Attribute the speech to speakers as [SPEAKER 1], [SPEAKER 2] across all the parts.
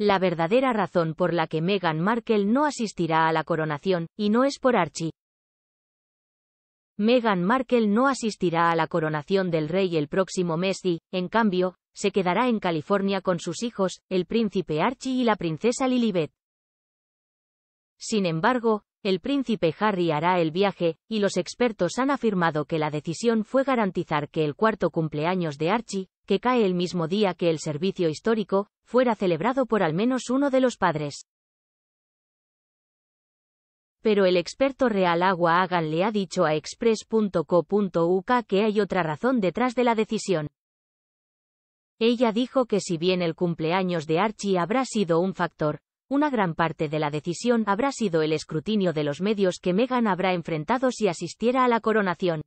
[SPEAKER 1] La verdadera razón por la que Meghan Markle no asistirá a la coronación, y no es por Archie. Meghan Markle no asistirá a la coronación del rey el próximo mes y, en cambio, se quedará en California con sus hijos, el príncipe Archie y la princesa Lilibet. Sin embargo, el príncipe Harry hará el viaje, y los expertos han afirmado que la decisión fue garantizar que el cuarto cumpleaños de Archie, que cae el mismo día que el servicio histórico, fuera celebrado por al menos uno de los padres. Pero el experto Real Agua Hagan le ha dicho a express.co.uk que hay otra razón detrás de la decisión. Ella dijo que si bien el cumpleaños de Archie habrá sido un factor, una gran parte de la decisión habrá sido el escrutinio de los medios que Meghan habrá enfrentado si asistiera a la coronación.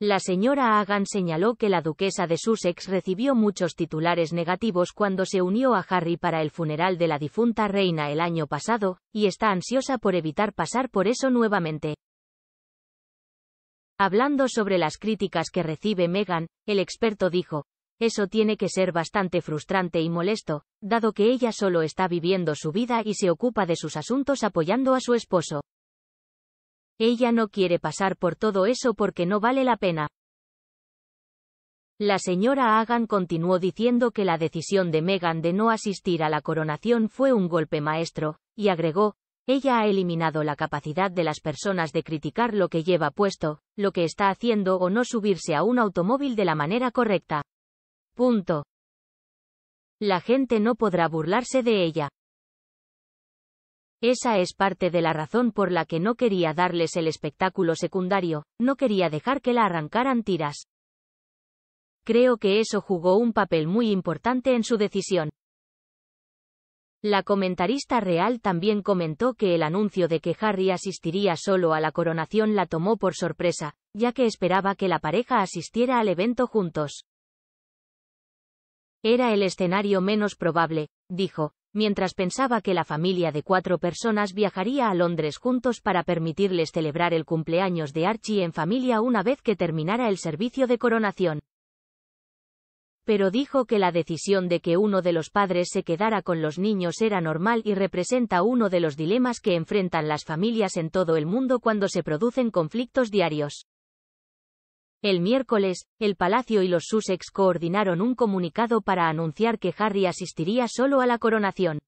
[SPEAKER 1] La señora Hagan señaló que la duquesa de Sussex recibió muchos titulares negativos cuando se unió a Harry para el funeral de la difunta reina el año pasado, y está ansiosa por evitar pasar por eso nuevamente. Hablando sobre las críticas que recibe Meghan, el experto dijo, eso tiene que ser bastante frustrante y molesto, dado que ella solo está viviendo su vida y se ocupa de sus asuntos apoyando a su esposo. Ella no quiere pasar por todo eso porque no vale la pena. La señora Hagan continuó diciendo que la decisión de Meghan de no asistir a la coronación fue un golpe maestro, y agregó, ella ha eliminado la capacidad de las personas de criticar lo que lleva puesto, lo que está haciendo o no subirse a un automóvil de la manera correcta. Punto. La gente no podrá burlarse de ella. Esa es parte de la razón por la que no quería darles el espectáculo secundario, no quería dejar que la arrancaran tiras. Creo que eso jugó un papel muy importante en su decisión. La comentarista real también comentó que el anuncio de que Harry asistiría solo a la coronación la tomó por sorpresa, ya que esperaba que la pareja asistiera al evento juntos. Era el escenario menos probable, dijo, mientras pensaba que la familia de cuatro personas viajaría a Londres juntos para permitirles celebrar el cumpleaños de Archie en familia una vez que terminara el servicio de coronación. Pero dijo que la decisión de que uno de los padres se quedara con los niños era normal y representa uno de los dilemas que enfrentan las familias en todo el mundo cuando se producen conflictos diarios. El miércoles, el Palacio y los Sussex coordinaron un comunicado para anunciar que Harry asistiría solo a la coronación.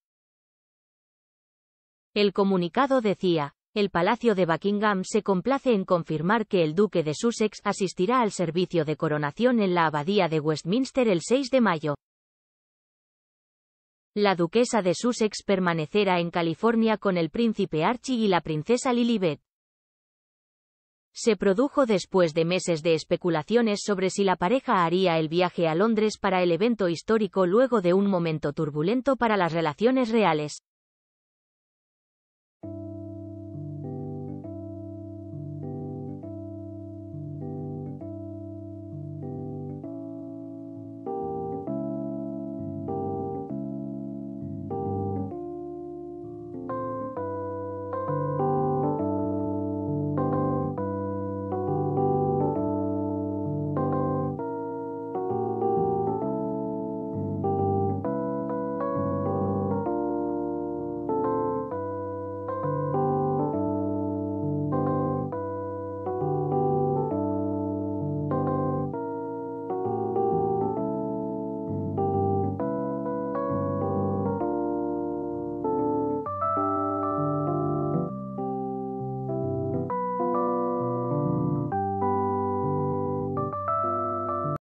[SPEAKER 1] El comunicado decía, el Palacio de Buckingham se complace en confirmar que el Duque de Sussex asistirá al servicio de coronación en la Abadía de Westminster el 6 de mayo. La duquesa de Sussex permanecerá en California con el príncipe Archie y la princesa Lilibet se produjo después de meses de especulaciones sobre si la pareja haría el viaje a Londres para el evento histórico luego de un momento turbulento para las relaciones reales.